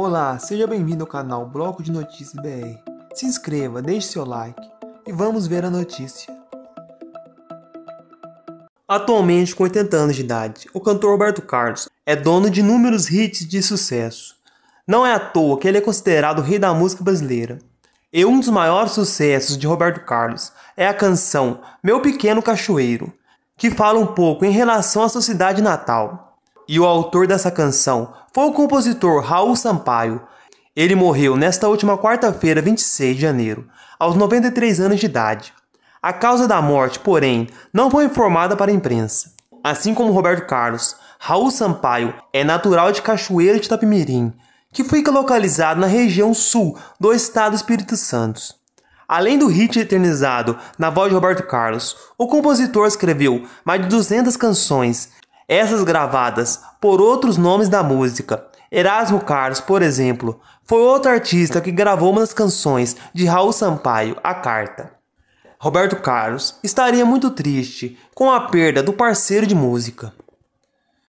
Olá, seja bem-vindo ao canal Bloco de Notícias BR. Se inscreva, deixe seu like e vamos ver a notícia. Atualmente com 80 anos de idade, o cantor Roberto Carlos é dono de inúmeros hits de sucesso. Não é à toa que ele é considerado o rei da música brasileira. E um dos maiores sucessos de Roberto Carlos é a canção Meu Pequeno Cachoeiro, que fala um pouco em relação à sociedade natal e o autor dessa canção foi o compositor Raul Sampaio. Ele morreu nesta última quarta-feira, 26 de janeiro, aos 93 anos de idade. A causa da morte, porém, não foi informada para a imprensa. Assim como Roberto Carlos, Raul Sampaio é natural de Cachoeira de Tapimirim, que fica localizado na região sul do estado do Espírito Santo. Além do hit eternizado na voz de Roberto Carlos, o compositor escreveu mais de 200 canções essas gravadas por outros nomes da música. Erasmo Carlos, por exemplo, foi outro artista que gravou uma das canções de Raul Sampaio, A Carta. Roberto Carlos estaria muito triste com a perda do parceiro de música.